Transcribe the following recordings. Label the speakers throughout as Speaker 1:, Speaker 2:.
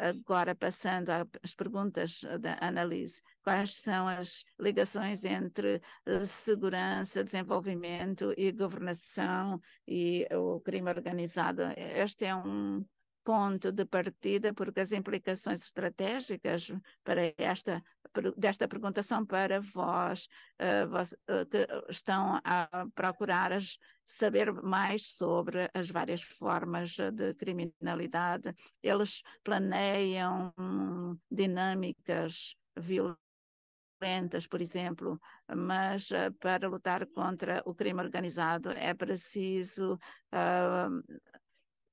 Speaker 1: Agora, passando às perguntas da Annalise, quais são as ligações entre eh, segurança, desenvolvimento e governação e o crime organizado? Este é um ponto de partida, porque as implicações estratégicas para esta desta pergunta são para vós, uh, eh, vós uh, eh, que estão a procurar as, saber mais sobre as várias formas de criminalidade. Eles planeiam dinâmicas violentas, por exemplo, mas uh, para lutar contra o crime organizado é preciso ah,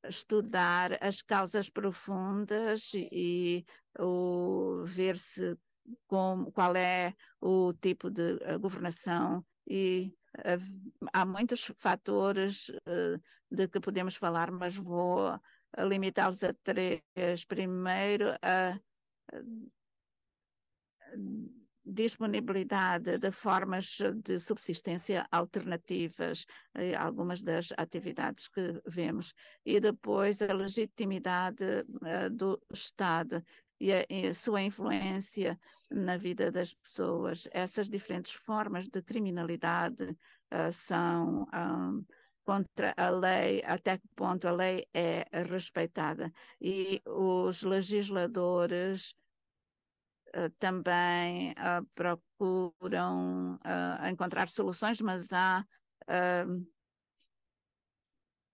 Speaker 1: estudar as causas profundas e o ver se qual é o tipo de eh, governação e eh, há muitos fatores eh, de que podemos falar, mas vou limitá-los a três. Primeiro, a disponibilidade de formas de subsistência alternativas, algumas das atividades que vemos, e depois a legitimidade eh, do Estado e a, sua influência na vida das pessoas. Essas diferentes formas de criminalidade eh, são hum, contra a lei, até que ponto a lei é respeitada. E os legisladores eh, também uh, procuram eh, encontrar soluções, mas há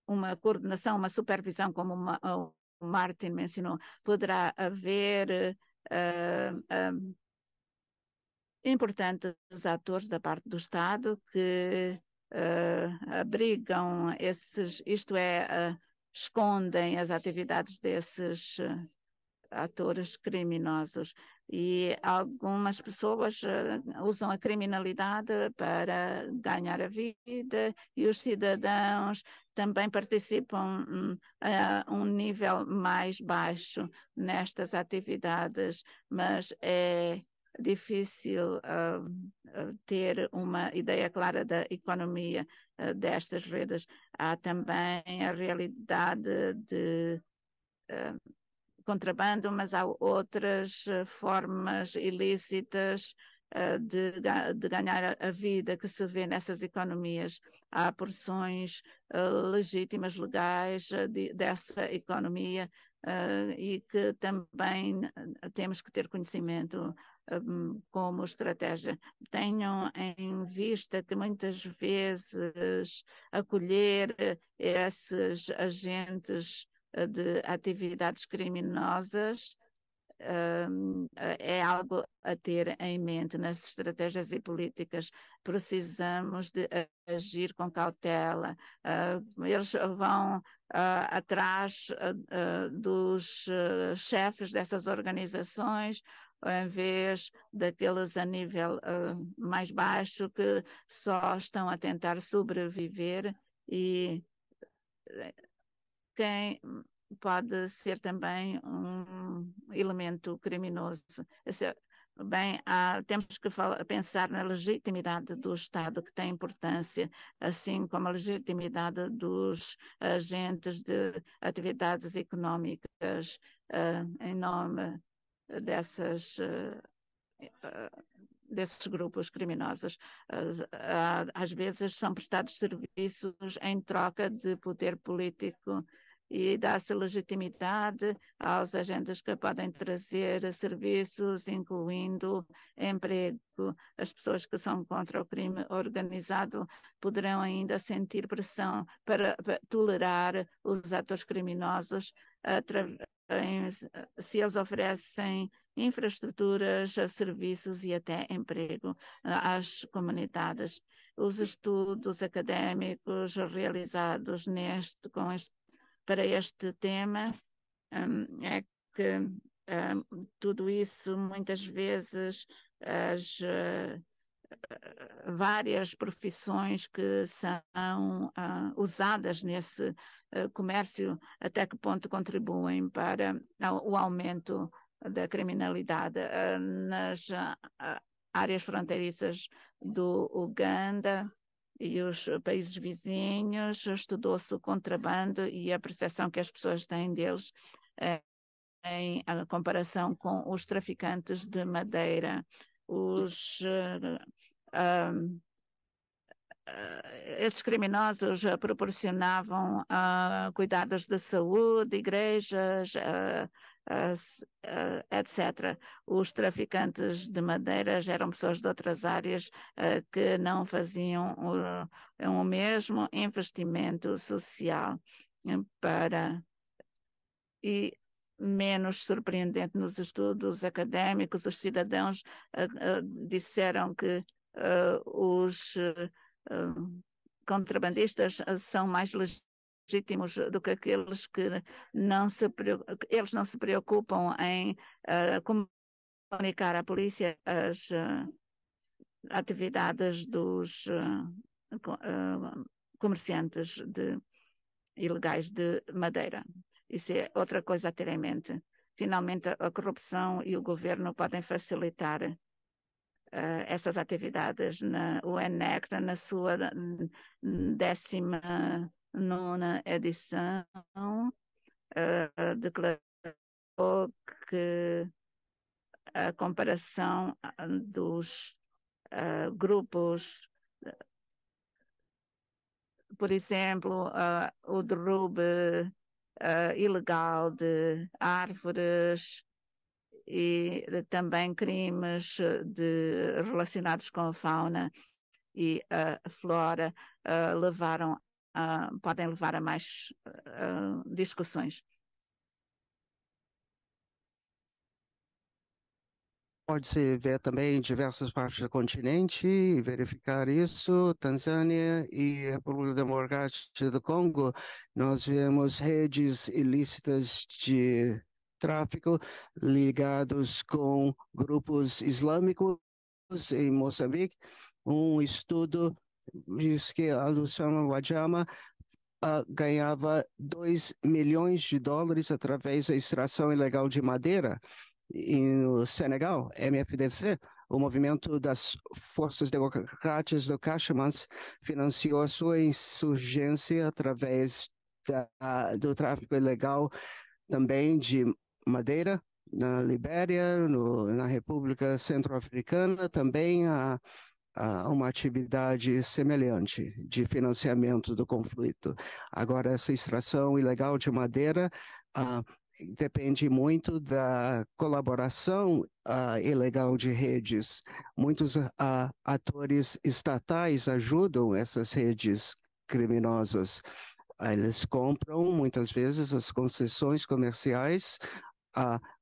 Speaker 1: uma coordenação, uma supervisão, como uma, o Martin mencionou. Poderá haver importantes atores da parte do Estado que abrigam esses, isto é, escondem as atividades desses atores criminosos. E algumas pessoas eh, usam a criminalidade para ganhar a vida e os cidadãos também participam hum, a um nível mais baixo nestas atividades, mas é difícil uh, ter uma ideia clara da economia uh, destas redes. Há também a realidade de uh, contrabando, mas há outras eh, formas ilícitas eh, de, de, ganhar a vida que se vê nessas economias. Há porções eh, legítimas, legais de, dessa economia e que também temos que ter conhecimento como estratégia. Tenham em vista que muitas vezes acolher esses agentes de atividades criminosas um, é algo a ter em mente nas estratégias e políticas. Precisamos de agir com cautela. Uh, eles vão uh, atrás uh, dos chefes dessas organizações em vez daqueles a nível mais baixo que só estão a tentar sobreviver e quem pode ser também um elemento criminoso. É bem, há, temos que falar, pensar na legitimidade do Estado, que tem importância, assim como a legitimidade dos agentes de atividades económicas uh, eh, em nome dessas, uh, desses grupos criminosos. às vezes são prestados serviços em troca de poder político e dá-se legitimidade aos agentes que podem trazer serviços, incluindo emprego. As pessoas que são contra o crime organizado poderão ainda sentir pressão para, para tolerar os atos criminosos se eles oferecem infraestruturas, serviços e até emprego às comunidades. Os estudos académicos realizados neste, com este para este tema um, é que um, tudo isso muitas vezes as uh, várias profissões que são uh, usadas nesse uh, comércio, até que ponto contribuem para ah, o aumento da criminalidade ah, nas áreas fronteiriças do Uganda, e os países vizinhos, estudou-se o contrabando e a percepção que as pessoas têm deles eh, em a comparação com os traficantes de madeira, os um, eh, eh, esses criminosos proporcionavam uh, cuidados de saúde, igrejas, uh, as, uh, eh, etc. Os traficantes de madeiras eram pessoas de outras áreas uh, que não faziam o, eh, o mesmo investimento social para e menos surpreendente nos estudos académicos os cidadãos uh, disseram que os contrabandistas são mais legítimos legítimos do que aqueles que não se eles não se preocupam em uh, comunicar à polícia as uh, atividades dos uh, comerciantes de, ilegais de madeira. Isso é outra coisa a ter em mente. Finalmente, a corrupção e o governo podem facilitar essas atividades na UNECRA na sua décima nona edição, uh, declarou que a comparação ah, dos uh, grupos, eh, por exemplo, uh, o derrube ilegal de árvores e também crimes de, relacionados com a fauna e a flora levaram uh, podem levar a mais uh, discussões.
Speaker 2: Pode-se ver também em diversas partes do continente e verificar isso. Tanzânia e República Democrática do Congo, nós vemos redes ilícitas de tráfico ligados com grupos islâmicos em Moçambique. Um estudo diz que a Luciana Wajama uh, ganhava 2 milhões de dólares através da extração ilegal de madeira e no Senegal, MFDC, o movimento das forças democráticas do Cachemans financiou a sua insurgência através da, do tráfico ilegal também de madeira na Libéria, no, na República Centro-Africana, também a a uma atividade semelhante de financiamento do conflito. Agora, essa extração ilegal de madeira ah, depende muito da colaboração ah, ilegal de redes. Muitos ah, atores estatais ajudam essas redes criminosas. Eles compram, muitas vezes, as concessões comerciais,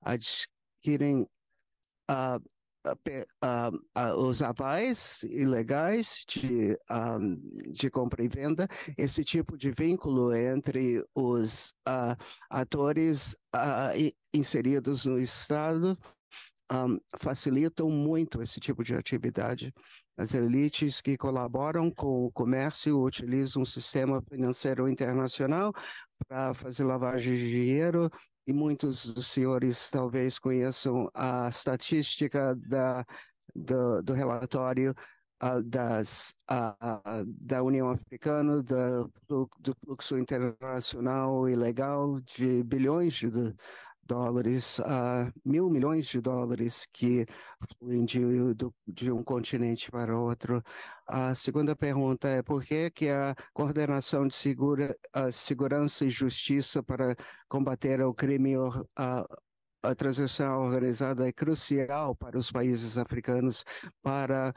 Speaker 2: adquirem os avais ilegais de, de compra e venda, esse tipo de vínculo entre os atores inseridos no Estado um, facilitam muito esse tipo de atividade. As elites que colaboram com o comércio utilizam o sistema financeiro internacional para fazer lavagem de dinheiro, e muitos dos senhores talvez conheçam a estatística da, do, do relatório uh, das, uh, da União Africana, do, do, fluxo internacional ilegal de bilhões de dólares a ah, mil milhões de dólares que fluem de, do, de um continente para outro. A segunda pergunta é por que, que a coordenação de segura, a segurança e justiça para combater o crime a, a transição organizada é crucial para os países africanos para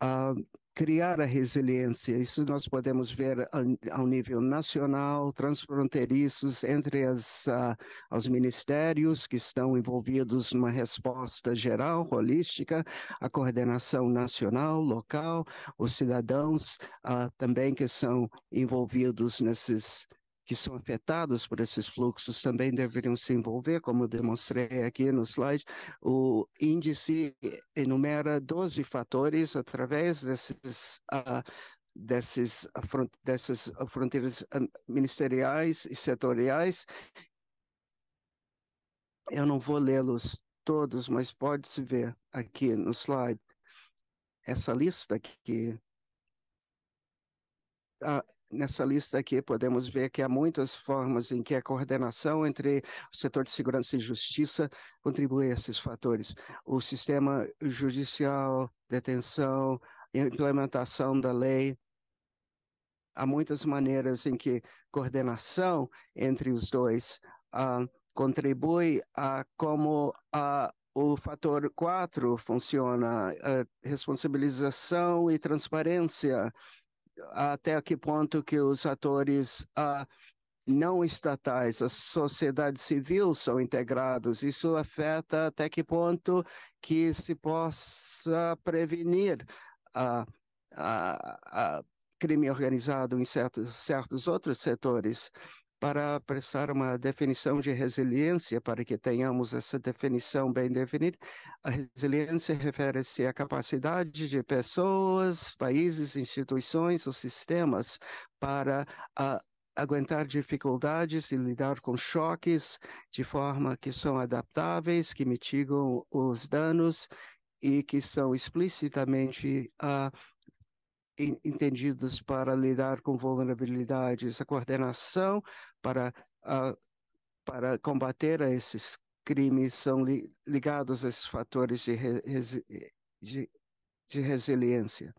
Speaker 2: a ah, criar a resiliência. Isso nós podemos ver ao nível nacional, transfronteiriços, entre as, uh, os ministérios que estão envolvidos numa resposta geral, holística, a coordenação nacional, local, os cidadãos uh, também que são envolvidos nesses que são afetados por esses fluxos também deveriam se envolver, como demonstrei aqui no slide. O índice enumera 12 fatores através desses. Uh, desses, dessas fronteiras ministeriais e setoriais. Eu não vou lê-los todos, mas pode-se ver aqui no slide essa lista que ah, nessa lista aqui podemos ver que há muitas formas em que a coordenação entre o setor de segurança e justiça contribui a esses fatores. O sistema judicial, detenção, implementação da lei, há muitas maneiras em que coordenação entre os dois uh, contribui a como a o fator 4 funciona, responsabilização e transparência até que ponto que os atores ah, não estatais, a sociedade civil são integrados. Isso afeta até que ponto que se possa prevenir a, ah, a, ah, a ah, crime organizado em certos, certos outros setores para prestar uma definição de resiliência, para que tenhamos essa definição bem definida, a resiliência refere-se à capacidade de pessoas, países, instituições ou sistemas para a, aguentar dificuldades e lidar com choques de forma que são adaptáveis, que mitigam os danos e que são explicitamente uh, entendidas para lidar com vulnerabilidades, a coordenação para, ah, para combater a esses crimes são li, ligados a esses fatores de, de, de resiliência.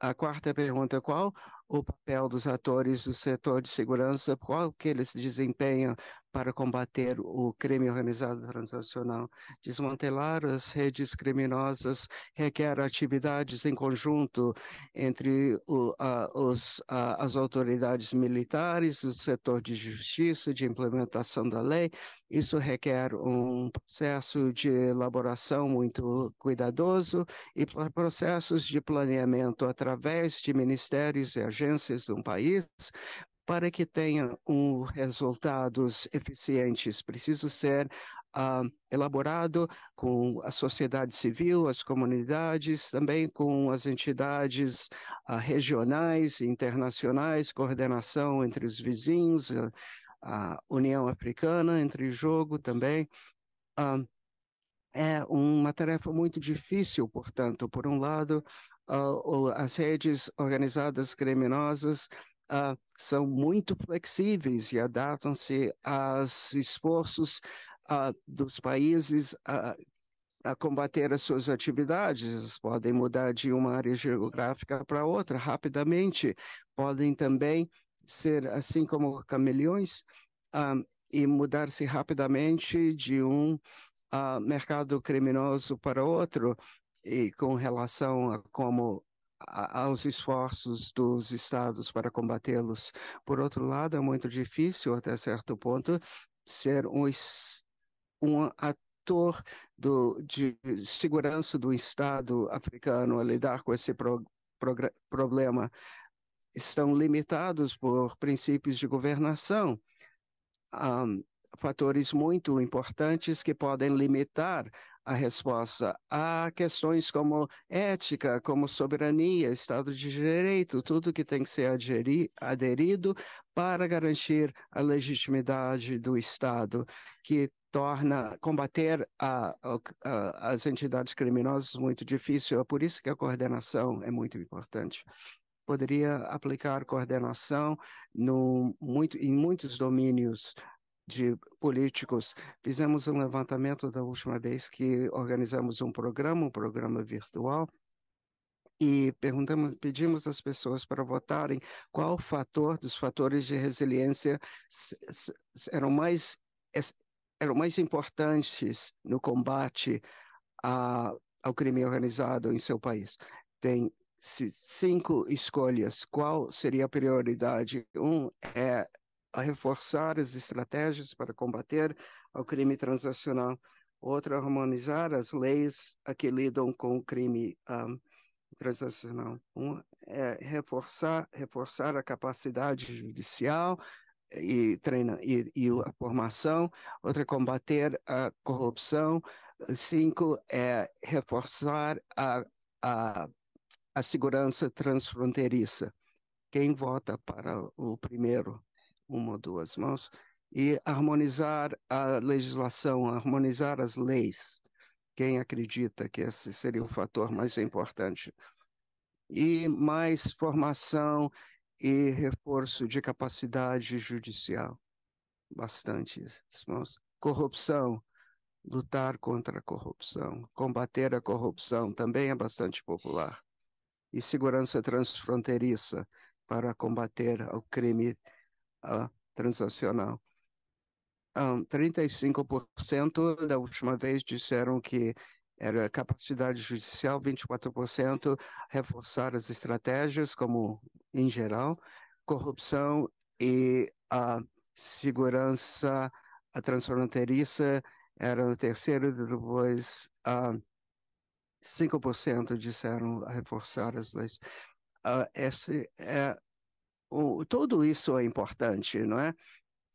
Speaker 2: A quarta pergunta é qual o papel dos atores do setor de segurança, qual que eles desempenham para combater o crime organizado transnacional. Desmantelar as redes criminosas requer atividades em conjunto entre o, a, os, a, as autoridades militares, o setor de justiça, de implementação da lei. Isso requer um processo de elaboração muito cuidadoso e processos de planeamento através de ministérios e agências de um país para que tenha um resultados eficientes, preciso ser ah, elaborado com a sociedade civil, as comunidades, também com as entidades uh, regionais, internacionais, coordenação entre os vizinhos, a União Africana entre jogo também. Ah, é uma tarefa muito difícil, portanto, por um lado, as redes organizadas criminosas uh, são muito flexíveis e adaptam-se aos esforços uh, dos países a combater as suas atividades, Eles podem mudar de uma área geográfica para outra rapidamente, podem também ser, assim como cameleões, uh, e mudar-se rapidamente de um uh, mercado criminoso para outro, e com relação a como aos esforços dos estados para combatê-los. Por outro lado, é muito difícil, até certo ponto, ser um, um ator do, de segurança do Estado africano a lidar com esse pro, pro, problema. Estão limitados por princípios de governação. Um, fatores muito importantes que podem limitar a resposta a questões como ética, como soberania, Estado de Direito, tudo que tem que ser aderi, aderido para garantir a legitimidade do Estado, que torna combater a, a, as entidades criminosas muito difícil. É por isso que a coordenação é muito importante poderia aplicar coordenação no, muito, em muitos domínios de políticos. Fizemos um levantamento da última vez que organizamos um programa, um programa virtual, e perguntamos, pedimos às pessoas para votarem qual fator dos fatores de resiliência eram mais eram mais importantes no combate a, ao crime organizado em seu país. Tem cinco escolhas. Qual seria a prioridade? Um é a reforçar as estratégias para combater o crime transnacional, outra harmonizar as leis que lidam com o crime um, ah, transnacional, um é reforçar, reforçar a capacidade judicial e, treina, e, e a formação, outra combater a corrupção, cinco é reforçar a, a, a segurança transfronteiriça. Quem vota para o primeiro? uma ou duas mãos, e harmonizar a legislação, harmonizar as leis. Quem acredita que esse seria o fator mais importante? E mais formação e reforço de capacidade judicial. Bastante, irmãos. Corrupção, lutar contra a corrupção, combater a corrupção também é bastante popular. E segurança transfronteiriça para combater o crime uh, transacional. Um, 35% da última vez disseram que era capacidade judicial, 24% reforçar as estratégias, como em geral, corrupção e a segurança a transfronteiriça era o terceiro, depois a 5% disseram reforçar as leis. Uh, esse é o, tudo isso é importante, não é?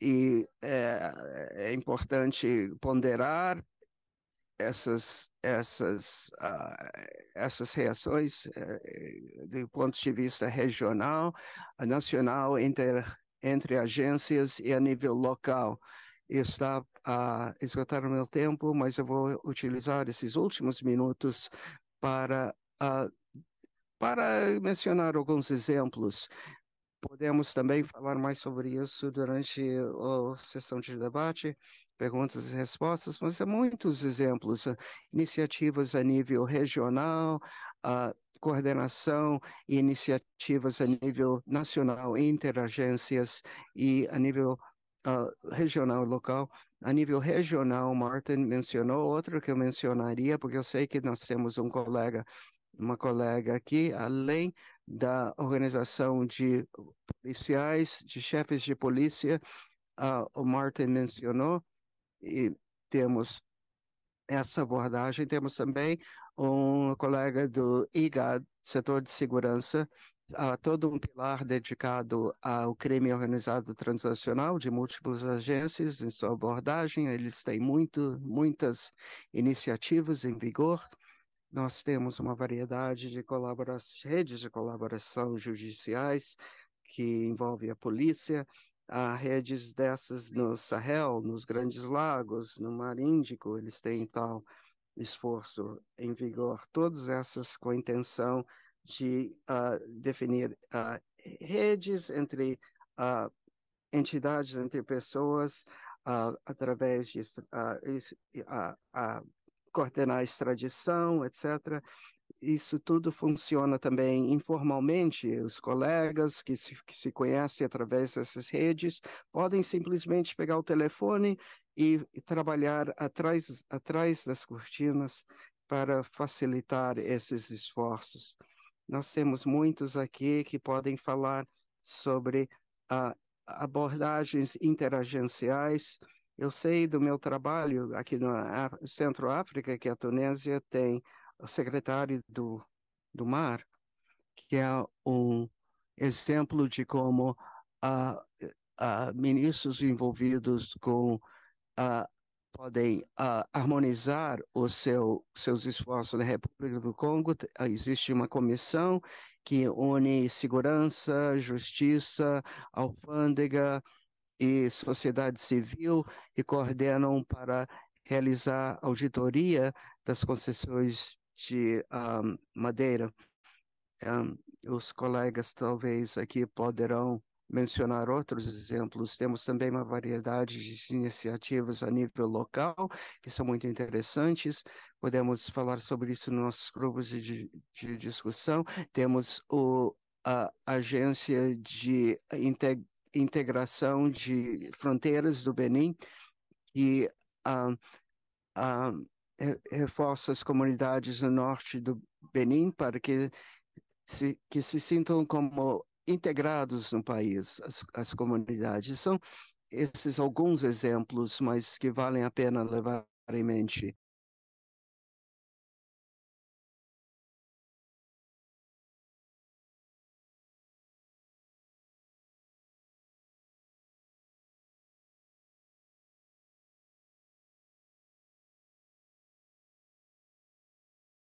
Speaker 2: E é, é importante ponderar essas, essas, uh, essas reações uh, do ponto de vista regional, nacional, inter, entre agências e a nível local. Está a esgotar o meu tempo, mas eu vou utilizar esses últimos minutos para, uh, para mencionar alguns exemplos Podemos também falar mais sobre isso durante a sessão de debate, perguntas e respostas, mas há é muitos exemplos, ah, iniciativas a nível regional, a ah, coordenação e iniciativas a nível nacional, interagências e a nível uh, regional e local. A nível regional, Martin mencionou outro que eu mencionaria, porque eu sei que nós temos um colega uma colega aqui, além da organização de policiais, de chefes de polícia, uh, o Martin mencionou, e temos essa abordagem, temos também um colega do IGAD, setor de segurança, há todo um pilar dedicado ao crime organizado transnacional de múltiplas agências em sua abordagem. Eles têm muito, muitas iniciativas em vigor. Nós temos uma variedade de redes de colaboração judiciais que envolve a polícia, há redes dessas no Sahel, nos Grandes Lagos, no Mar Índico, eles têm tal esforço em vigor, todas essas com a intenção de uh, definir uh, redes entre uh, entidades, entre pessoas, através de coordenar a extradição, etc. Isso tudo funciona também informalmente. Os colegas que se, que se conhecem através dessas redes podem simplesmente pegar o telefone e, e trabalhar atrás, atrás das cortinas para facilitar esses esforços. Nós temos muitos aqui que podem falar sobre ah, abordagens interagenciais, eu sei do meu trabalho aqui no Centro África que a Tunísia tem o secretário do, do mar, que é um exemplo de como ah, ministros envolvidos com podem harmonizar os seu, seus esforços na República do Congo. Existe uma comissão que une segurança, justiça, alfândega, e sociedade civil e coordenam para realizar auditoria das concessões de um, ah, madeira. Um, ah, os colegas talvez aqui poderão mencionar outros exemplos. Temos também uma variedade de iniciativas a nível local que são muito interessantes. Podemos falar sobre isso nos nossos grupos de, de discussão. Temos o, a Agência de Integ integração de fronteiras do Benin, que ah, ah, reforça as comunidades no norte do Benin para que se, que se sintam como integrados no país, as, as comunidades. São esses alguns exemplos, mas que valem a pena levar em mente.